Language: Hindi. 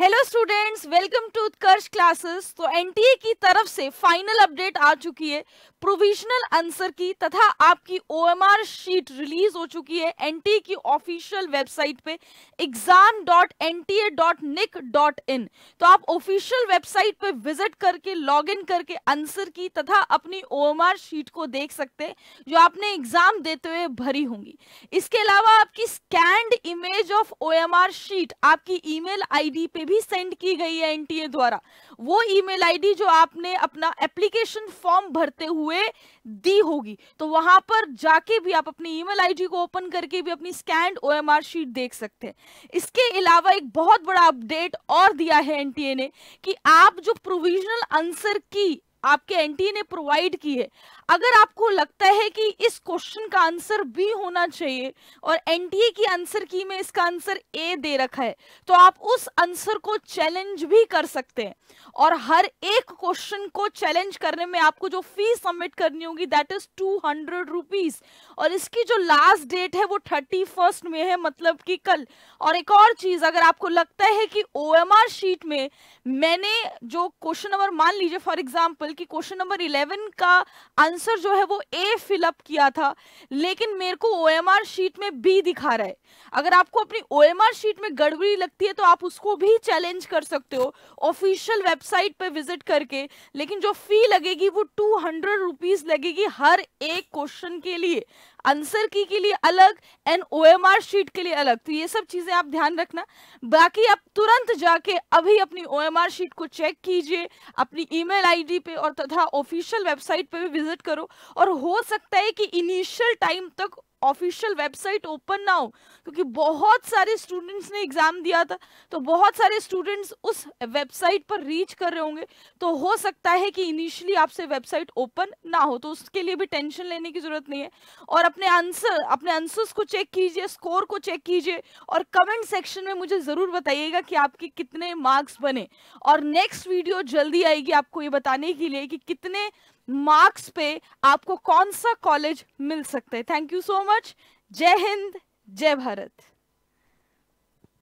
hello students welcome to Utkarsh classes तो एनटीए की तरफ से फाइनल अपडेट आ चुकी है प्रोविजनल आंसर की तथा आपकी ओएमआर शीट रिलीज हो चुकी है एनटीए की ऑफिशियल वेबसाइट पे एग्जाम डॉट एन exam.nta.nic.in तो आप ऑफिशियल वेबसाइट पे विजिट करके लॉगिन करके आंसर की तथा अपनी ओएमआर शीट को देख सकते हैं जो आपने एग्जाम देते हुए भरी होंगी इसके अलावा आपकी scanned image of OMR sheet आपकी ईमेल आईडी पे भी सेंड की गई है एनटीए द्वारा वो ईमेल आईडी जो आपने अपना एप्लीकेशन फॉर्म भरते हुए दी होगी तो वहां पर जाके भी आप अपनी ईमेल आईडी को ओपन करके भी अपनी स्कैंड ओएमआर शीट देख सकते हैं इसके अलावा एक बहुत बड़ा अपडेट और दिया है एनटीए ने कि आप जो प्रोविजनल आंसर की आपके एनटीए ने प्रोवाइड की है अगर आपको लगता है कि इस क्वेश्चन का आंसर बी होना चाहिए और एनटीए की आंसर की में इसका आंसर ए दे रखा है तो आप उस आंसर को चैलेंज भी कर सकते हैं और हर एक क्वेश्चन को चैलेंज करने में आपको जो फीस सबमिट करनी होगी that is two hundred rupees और इसकी जो लास्ट डेट है वो थर्टी फर्स्ट में है मतलब कि कल और एक और चीज अगर आपको लगता है कि ओ शीट में मैंने जो क्वेश्चन नंबर मान लीजिए फॉर एग्जाम्पल बल्कि क्वेश्चन नंबर इलेवन का आंसर जो है वो ए फिलअप किया था लेकिन मेरे को ओ शीट में बी दिखा रहा है अगर आपको अपनी ओ शीट में गड़बड़ी लगती है तो आप उसको भी चैलेंज कर सकते हो ऑफिशियल वेबसाइट पर विजिट करके लेकिन जो फी लगेगी वो टू हंड्रेड रुपीज लगेगी हर एक क्वेश्चन के लिए आंसर की के लिए अलग एंड ओएमआर शीट के लिए अलग तो ये सब चीजें आप ध्यान रखना बाकी आप तुरंत जाके अभी अपनी ओएमआर शीट को चेक कीजिए अपनी ईमेल आईडी पे और तथा ऑफिशियल वेबसाइट पे भी विजिट करो और हो सकता है कि इनिशियल टाइम तक ऑफिशियल वेबसाइट ओपन ना हो क्योंकि बहुत सारे स्टूडेंट्स ने एग्ज़ाम दिया था तो बहुत सारे स्टूडेंट्स उस वेबसाइट पर रीच कर रहे होंगे तो हो सकता है कि इनिशियली आपसे वेबसाइट ओपन ना हो तो उसके लिए भी टेंशन लेने की ज़रूरत नहीं है और अपने आंसर अपने आंसर्स को चेक कीजिए स्कोर को चेक कीजिए और कमेंट सेक्शन में मुझे ज़रूर बताइएगा कि आपके कितने मार्क्स बने और नेक्स्ट वीडियो जल्दी आएगी आपको ये बताने के लिए कि कितने मार्क्स पे आपको कौन सा कॉलेज मिल सकता है थैंक यू सो मच जय हिंद जय भारत